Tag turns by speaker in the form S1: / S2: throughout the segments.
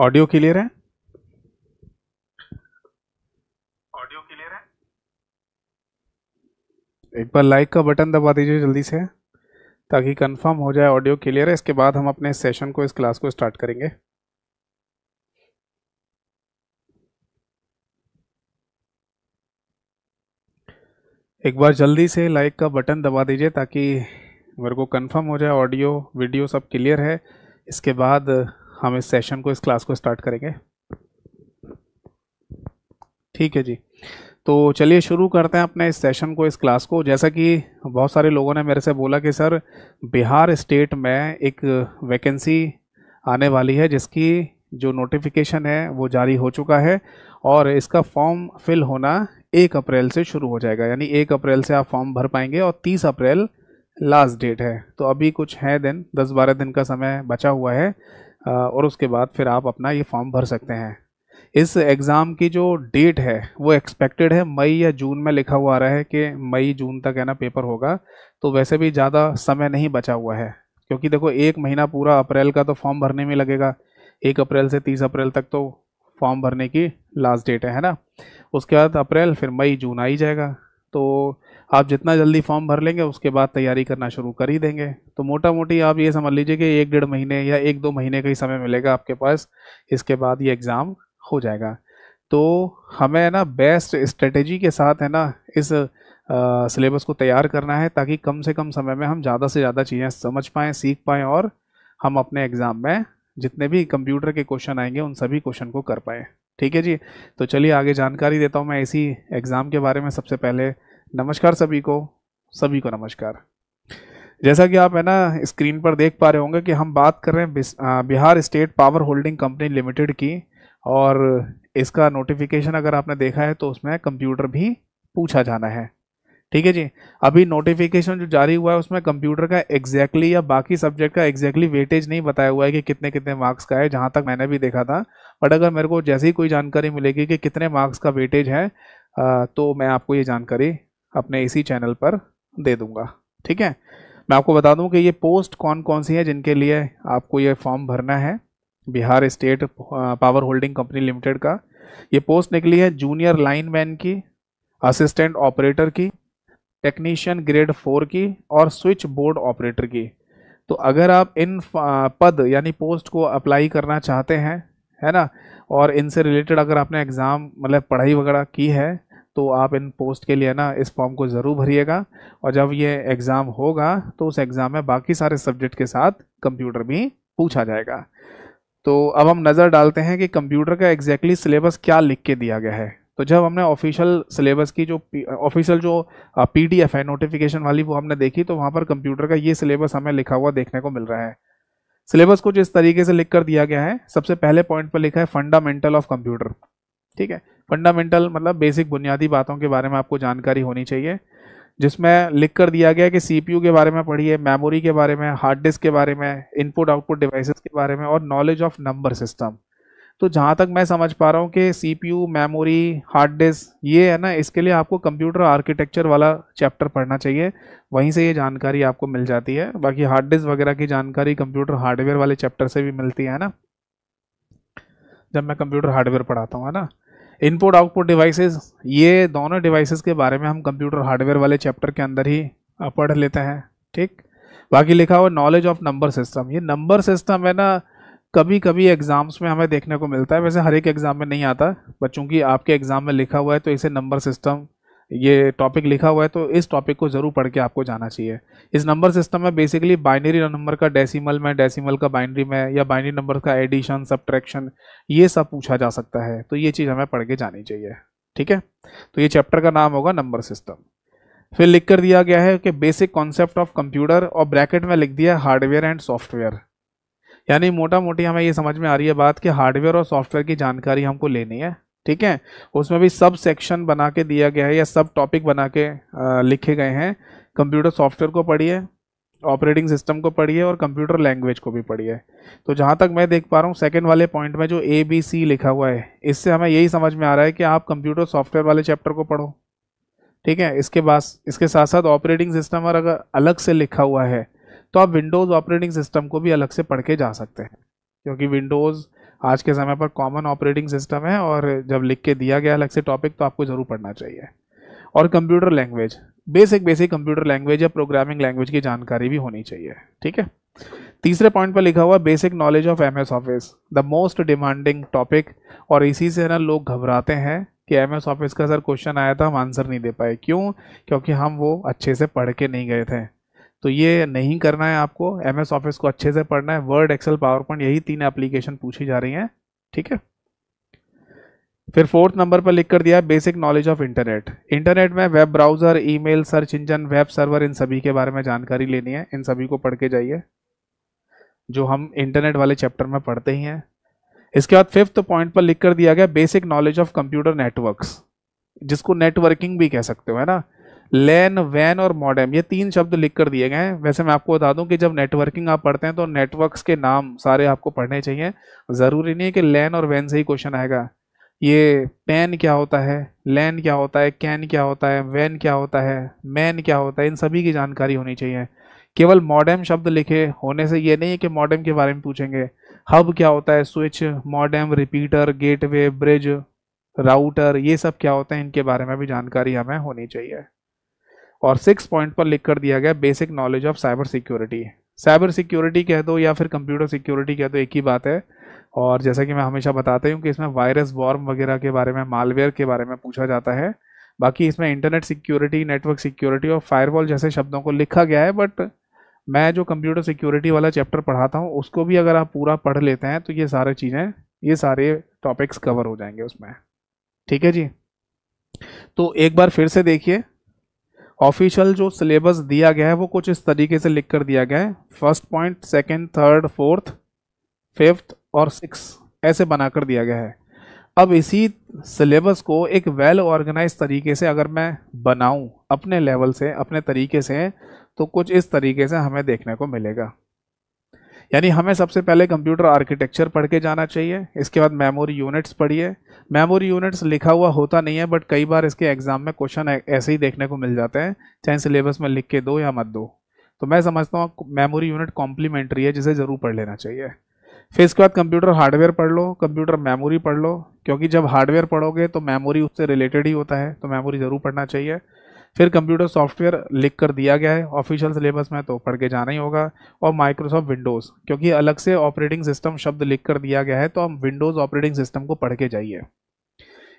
S1: audio clear है audio clear है एक बार लाइक का बटन दबा दीजिए जल्दी से ताकि कंफर्म हो जाए ऑडियो क्लियर है इसके बाद हम अपने सेशन को इस क्लास को स्टार्ट करेंगे एक बार जल्दी से लाइक का बटन दबा दीजिए ताकि मेरे को कंफर्म हो जाए ऑडियो वीडियो सब क्लियर है इसके बाद हम इस सेशन को इस क्लास को स्टार्ट करेंगे ठीक है जी तो चलिए शुरू करते हैं अपने इस सेशन को इस क्लास को जैसा कि बहुत सारे लोगों ने मेरे से बोला कि सर बिहार स्टेट में एक वैकेंसी आने वाली है जिसकी जो नोटिफिकेशन है वो जारी हो चुका है और इसका फॉर्म फिल होना एक अप्रैल से शुरू हो जाएगा यानी एक अप्रैल से आप फॉर्म भर पाएंगे और तीस अप्रैल लास्ट डेट है तो अभी कुछ है दिन दस बारह दिन का समय बचा हुआ है और उसके बाद फिर आप अपना ये फॉर्म भर सकते हैं इस एग्ज़ाम की जो डेट है वो एक्सपेक्टेड है मई या जून में लिखा हुआ आ रहा है कि मई जून तक है ना पेपर होगा तो वैसे भी ज़्यादा समय नहीं बचा हुआ है क्योंकि देखो एक महीना पूरा अप्रैल का तो फॉर्म भरने में लगेगा एक अप्रैल से तीस अप्रैल तक तो फॉर्म भरने की लास्ट डेट है, है ना उसके बाद अप्रैल फिर मई जून आ ही जाएगा तो आप जितना जल्दी फॉर्म भर लेंगे उसके बाद तैयारी करना शुरू कर ही देंगे तो मोटा मोटी आप ये समझ लीजिए कि एक डेढ़ महीने या एक दो महीने का ही समय मिलेगा आपके पास इसके बाद ये एग्ज़ाम हो जाएगा तो हमें ना बेस्ट स्ट्रेटेजी के साथ है ना इस सिलेबस को तैयार करना है ताकि कम से कम समय में हम ज़्यादा से ज़्यादा चीज़ें समझ पाएँ सीख पाएँ और हम अपने एग्ज़ाम में जितने भी कंप्यूटर के क्वेश्चन आएंगे उन सभी क्वेश्चन को कर पाएँ ठीक है जी तो चलिए आगे जानकारी देता हूँ मैं इसी एग्ज़ाम के बारे में सबसे पहले नमस्कार सभी को सभी को नमस्कार जैसा कि आप है ना स्क्रीन पर देख पा रहे होंगे कि हम बात कर रहे हैं Bihar state power holding company limited की और इसका नोटिफिकेशन अगर आपने देखा है तो उसमें कंप्यूटर भी पूछा जाना है ठीक है जी अभी नोटिफिकेशन जो जारी हुआ है उसमें कंप्यूटर का एग्जैक्टली exactly या बाकी सब्जेक्ट का एग्जैक्टली exactly वेटेज नहीं बताया हुआ है कि कितने कितने मार्क्स का है जहाँ तक मैंने भी देखा था बट अगर मेरे को जैसे ही कोई जानकारी मिलेगी कि कितने मार्क्स का वेटेज है तो मैं आपको ये जानकारी अपने इसी चैनल पर दे दूंगा ठीक है मैं आपको बता दूं कि ये पोस्ट कौन कौन सी है जिनके लिए आपको ये फॉर्म भरना है Bihar state power holding company limited का ये पोस्ट निकली है जूनियर लाइनमैन की असिस्टेंट ऑपरेटर की टेक्नीशियन ग्रेड फोर की और स्विच बोर्ड ऑपरेटर की तो अगर आप इन पद यानी पोस्ट को अप्लाई करना चाहते हैं है ना और इनसे रिलेटेड अगर आपने एग्ज़ाम मतलब पढ़ाई वगैरह की है तो आप इन पोस्ट के लिए ना इस फॉर्म को ज़रूर भरिएगा और जब ये एग्ज़ाम होगा तो उस एग्ज़ाम में बाकी सारे सब्जेक्ट के साथ कंप्यूटर भी पूछा जाएगा तो अब हम नज़र डालते हैं कि कंप्यूटर का एग्जैक्टली सिलेबस क्या लिख के दिया गया है तो जब हमने ऑफिशियल सिलेबस की जो ऑफिशियल जो पीडीएफ है नोटिफिकेशन वाली वो हमने देखी तो वहाँ पर कंप्यूटर का ये सिलेबस हमें लिखा हुआ देखने को मिल रहा है सिलेबस को जिस तरीके से लिख कर दिया गया है सबसे पहले पॉइंट पर लिखा है फंडामेंटल ऑफ कंप्यूटर ठीक है फंडामेंटल मतलब बेसिक बुनियादी बातों के बारे में आपको जानकारी होनी चाहिए जिसमें लिख कर दिया गया कि सीपीयू के बारे में पढ़िए मेमोरी के बारे में हार्ड डिस्क के बारे में इनपुट आउटपुट डिवाइसेस के बारे में और नॉलेज ऑफ नंबर सिस्टम तो जहाँ तक मैं समझ पा रहा हूँ कि C P U memory hard disk ये है ना इसके लिए आपको कंप्यूटर आर्किटेक्चर वाला चैप्टर पढ़ना चाहिए वहीं से ये जानकारी आपको मिल जाती है बाकी हार्ड डिस्क वगैरह की जानकारी कंप्यूटर हार्डवेयर वाले चैप्टर से भी मिलती है ना जब मैं कंप्यूटर हार्डवेयर पढ़ाता हूँ है ना इनपुट आउटपुट डिवाइसेस ये दोनों डिवाइसेस के बारे में हम कंप्यूटर हार्डवेयर वाले चैप्टर के अंदर ही पढ़ लेते हैं ठीक बाकी लिखा हुआ नॉलेज ऑफ नंबर सिस्टम ये नंबर सिस्टम है ना कभी कभी एग्ज़ाम्स में हमें देखने को मिलता है वैसे हर एक एग्ज़ाम में नहीं आता बच्चों की आपके एग्ज़ाम में लिखा हुआ है तो इसे नंबर सिस्टम ये टॉपिक लिखा हुआ है तो इस टॉपिक को ज़रूर पढ़ के आपको जाना चाहिए इस नंबर सिस्टम में बेसिकली बाइनरी नंबर का डेसिमल में डेसिमल का बाइनरी में या बाइनरी नंबर का एडिशन सब्ट्रैक्शन ये सब पूछा जा सकता है तो ये चीज़ हमें पढ़ के जानी चाहिए ठीक है तो ये चैप्टर का नाम होगा नंबर सिस्टम फिर लिख कर दिया गया है कि बेसिक कॉन्सेप्ट ऑफ कंप्यूटर और ब्रैकेट में लिख दिया हार्डवेयर एंड सॉफ्टवेयर यानी मोटा मोटी हमें ये समझ में आ रही है बात कि हार्डवेयर और सॉफ्टवेयर की जानकारी हमको लेनी है ठीक है उसमें भी सब सेक्शन बना के दिया गया है या सब टॉपिक बना के आ, लिखे गए हैं कंप्यूटर सॉफ्टवेयर को पढ़िए ऑपरेटिंग सिस्टम को पढ़िए और कंप्यूटर लैंग्वेज को भी पढ़िए तो जहाँ तक मैं देख पा रहा हूँ सेकेंड वाले पॉइंट में जो ए बी सी लिखा हुआ है इससे हमें यही समझ में आ रहा है कि आप कंप्यूटर सॉफ्टवेयर वाले चैप्टर को पढ़ो ठीक है इसके बाद इसके साथ साथ ऑपरेटिंग सिस्टम और अगर अलग से लिखा हुआ है तो आप विंडोज़ ऑपरेटिंग सिस्टम को भी अलग से पढ़ के जा सकते हैं क्योंकि विंडोज़ आज के समय पर कॉमन ऑपरेटिंग सिस्टम है और जब लिख के दिया गया अलग से टॉपिक तो आपको ज़रूर पढ़ना चाहिए और computer language basic basic computer language या प्रोग्रामिंग लैंग्वेज की जानकारी भी होनी चाहिए ठीक है तीसरे पॉइंट पर लिखा हुआ basic knowledge of M S office the most demanding topic और इसी से ना लोग घबराते हैं कि एम एस ऑफिस का सर क्वेश्चन आया था हम आंसर नहीं दे पाए क्यों क्योंकि हम वो अच्छे से पढ़ के नहीं गए थे तो ये नहीं करना है आपको एम एस ऑफिस को अच्छे से पढ़ना है वर्ड एक्सेल पावर पॉइंट यही तीन एप्लीकेशन पूछी जा रही हैं ठीक है फिर फोर्थ नंबर पर लिख कर दिया basic knowledge of internet internet में web browser email search engine web server इन सभी के बारे में जानकारी लेनी है इन सभी को पढ़ के जाइए जो हम इंटरनेट वाले चैप्टर में पढ़ते ही हैं इसके बाद फिफ्थ पॉइंट पर लिख कर दिया गया basic knowledge of computer networks जिसको नेटवर्किंग भी कह सकते हो है ना लैन वैन और मॉडेम ये तीन शब्द लिख कर दिए गए हैं वैसे मैं आपको बता दूं कि जब नेटवर्किंग आप पढ़ते हैं तो नेटवर्क्स के नाम सारे आपको पढ़ने चाहिए ज़रूरी नहीं है कि लैन और वैन से ही क्वेश्चन आएगा ये पैन क्या होता है लैन क्या होता है कैन क्या होता है वैन क्या होता है मैन क्या होता है इन सभी की जानकारी होनी चाहिए केवल मॉडर्म शब्द लिखे होने से ये नहीं है कि मॉडर्म के बारे में पूछेंगे हब क्या होता है switch modem repeater gateway bridge router ये सब क्या होते हैं इनके बारे में भी जानकारी हमें होनी चाहिए और सिक्स पॉइंट पर लिख कर दिया गया basic knowledge of cyber security cyber security कह दो या फिर कंप्यूटर सिक्योरिटी कह दो एक ही बात है और जैसा कि मैं हमेशा बताते हूँ कि इसमें वायरस वॉर्म वगैरह के बारे में मालवेयर के बारे में पूछा जाता है बाकी इसमें इंटरनेट सिक्योरिटी नेटवर्क सिक्योरिटी और फायरवॉल जैसे शब्दों को लिखा गया है बट मैं जो कंप्यूटर सिक्योरिटी वाला चैप्टर पढ़ाता हूँ उसको भी अगर आप पूरा पढ़ लेते हैं तो ये सारे चीज़ें ये सारे टॉपिक्स कवर हो जाएंगे उसमें ठीक है जी तो एक बार फिर से देखिए ऑफिशियल जो सिलेबस दिया गया है वो कुछ इस तरीके से लिख कर दिया गया है first point second third fourth fifth और सिक्स ऐसे बना कर दिया गया है अब इसी सिलेबस को एक वेल ऑर्गेनाइज तरीके से अगर मैं बनाऊं अपने लेवल से अपने तरीके से तो कुछ इस तरीके से हमें देखने को मिलेगा यानी हमें सबसे पहले कंप्यूटर आर्किटेक्चर पढ़ के जाना चाहिए इसके बाद मेमोरी यूनिट्स पढ़िए मेमोरी यूनिट्स लिखा हुआ होता नहीं है बट कई बार इसके एग्ज़ाम में क्वेश्चन ऐसे ही देखने को मिल जाते हैं चाहे सिलेबस में लिख के दो या मत दो तो मैं समझता हूँ मेमोरी यूनिट कॉम्प्लीमेंट्री है जिसे ज़रूर पढ़ लेना चाहिए फिर इसके बाद कंप्यूटर हार्डवेयर पढ़ लो कंप्यूटर मेमोरी पढ़ लो क्योंकि जब हार्डवेयर पढ़ोगे तो मेमोरी उससे रिलेटेड ही होता है तो मेमोरी ज़रूर पढ़ना चाहिए फिर कंप्यूटर सॉफ्टवेयर लिख कर दिया गया है ऑफिशियल सिलेबस में तो पढ़ के जाना ही होगा और माइक्रोसॉफ्ट विंडोज़ क्योंकि अलग से ऑपरेटिंग सिस्टम शब्द लिख कर दिया गया है तो हम विंडोज़ ऑपरेटिंग सिस्टम को पढ़ के जाइए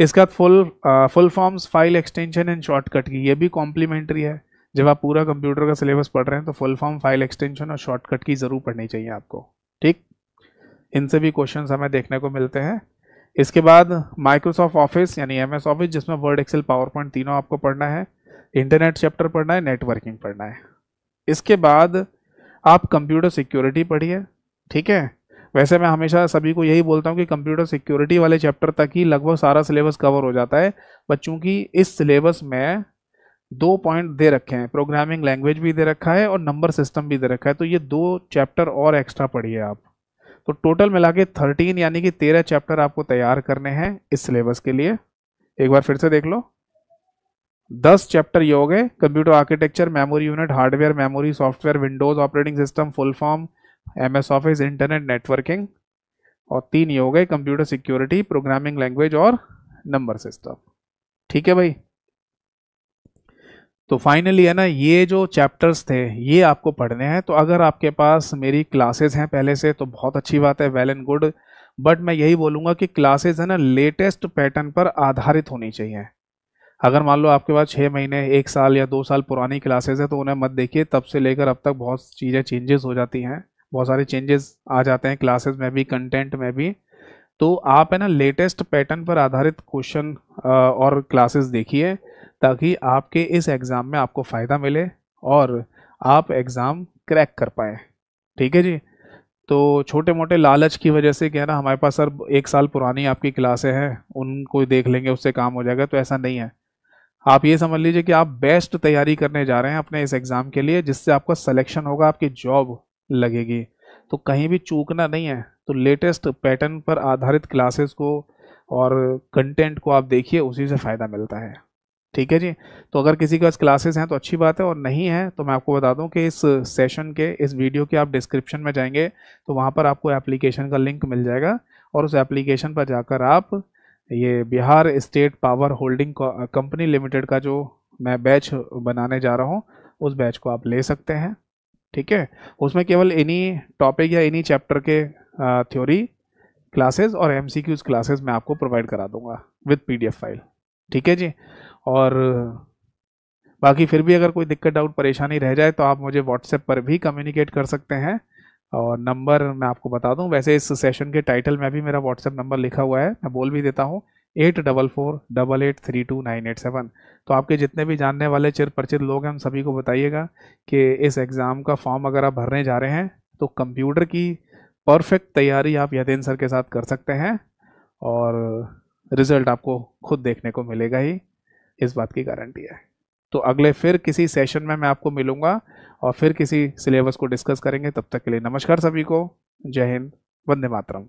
S1: इसके बाद full full forms file extension and shortcut की ये भी कॉम्प्लीमेंट्री है जब आप पूरा कंप्यूटर का सिलेबस पढ़ रहे हैं तो फुल फॉर्म फाइल एक्सटेंशन और शॉर्टकट की ज़रूर पढ़नी चाहिए आपको ठीक इनसे भी क्वेश्चन हमें देखने को मिलते हैं इसके बाद माइक्रोसॉफ्ट ऑफिस यानी एम एस ऑफिस जिसमें वर्ड एक्सेल पावर पॉइंट तीनों आपको पढ़ना है इंटरनेट चैप्टर पढ़ना है नेटवर्किंग पढ़ना है इसके बाद आप कंप्यूटर सिक्योरिटी पढ़िए ठीक है वैसे मैं हमेशा सभी को यही बोलता हूँ कि कंप्यूटर सिक्योरिटी वाले चैप्टर तक ही लगभग सारा सिलेबस कवर हो जाता है बच्चों की इस सिलेबस में दो पॉइंट दे रखे हैं प्रोग्रामिंग लैंग्वेज भी दे रखा है और नंबर सिस्टम भी दे रखा है तो ये दो चैप्टर और एक्स्ट्रा पढ़िए आप तो टोटल मिला के थर्टीन यानी कि तेरह चैप्टर आपको तैयार करने हैं इस सिलेबस के लिए एक बार फिर से देख लो दस चैप्टर ये हो गए computer architecture memory unit hardware memory software Windows operating system full form M S Office internet networking और तीन ये हो गए कंप्यूटर सिक्योरिटी प्रोग्रामिंग लैंग्वेज और नंबर सिस्टम ठीक है भाई तो फाइनली है ना ये जो चैप्टर्स थे ये आपको पढ़ने हैं तो अगर आपके पास मेरी क्लासेस हैं पहले से तो बहुत अच्छी बात है वेल एंड गुड बट मैं यही बोलूंगा कि क्लासेस है ना लेटेस्ट पैटर्न पर आधारित होनी चाहिए अगर मान लो आपके पास छः महीने एक साल या दो साल पुरानी क्लासेस है तो उन्हें मत देखिए तब से लेकर अब तक बहुत चीज़ें चेंजेस हो जाती हैं बहुत सारे चेंजेस आ जाते हैं क्लासेस में भी कंटेंट में भी तो आप है ना लेटेस्ट पैटर्न पर आधारित क्वेश्चन और क्लासेस देखिए ताकि आपके इस एग्ज़ाम में आपको फ़ायदा मिले और आप एग्ज़ाम क्रैक कर पाए ठीक है जी तो छोटे मोटे लालच की वजह से क्या ना हमारे पास सर एक साल पुरानी आपकी क्लासें हैं उनको देख लेंगे उससे काम हो जाएगा तो ऐसा नहीं है आप ये समझ लीजिए कि आप बेस्ट तैयारी करने जा रहे हैं अपने इस एग्ज़ाम के लिए जिससे आपका सिलेक्शन होगा आपकी जॉब लगेगी तो कहीं भी चूकना नहीं है तो लेटेस्ट पैटर्न पर आधारित क्लासेस को और कंटेंट को आप देखिए उसी से फ़ायदा मिलता है ठीक है जी तो अगर किसी के पास क्लासेस हैं तो अच्छी बात है और नहीं है तो मैं आपको बता दूं कि इस सेशन के इस वीडियो के आप डिस्क्रिप्शन में जाएंगे तो वहाँ पर आपको एप्लीकेशन का लिंक मिल जाएगा और उस एप्लीकेशन पर जाकर आप ये Bihar state power holding company limited का जो मैं बैच बनाने जा रहा हूँ उस बैच को आप ले सकते हैं ठीक है उसमें केवल इन्हीं टॉपिक या इन्हीं चैप्टर के थ्योरी क्लासेस और एम क्लासेस मैं आपको प्रोवाइड करा दूंगा विथ पी फाइल ठीक है जी और बाकी फिर भी अगर कोई दिक्कत डाउट परेशानी रह जाए तो आप मुझे व्हाट्सएप पर भी कम्युनिकेट कर सकते हैं और नंबर मैं आपको बता दूं वैसे इस सेशन के टाइटल में भी मेरा व्हाट्सएप नंबर लिखा हुआ है मैं बोल भी देता हूं eight double four double eight three two nine eight seven तो आपके जितने भी जानने वाले चिर परिचित लोग हैं उन सभी को बताइएगा कि इस एग्ज़ाम का फॉर्म अगर आप भरने जा रहे हैं तो कंप्यूटर की परफेक्ट तैयारी आप यदेन सर के साथ कर सकते हैं और रिज़ल्ट आपको खुद देखने को मिलेगा ही इस बात की गारंटी है तो अगले फिर किसी सेशन में मैं आपको मिलूंगा और फिर किसी सिलेबस को डिस्कस करेंगे तब तक के लिए नमस्कार सभी को जय हिंद वंदे मातरम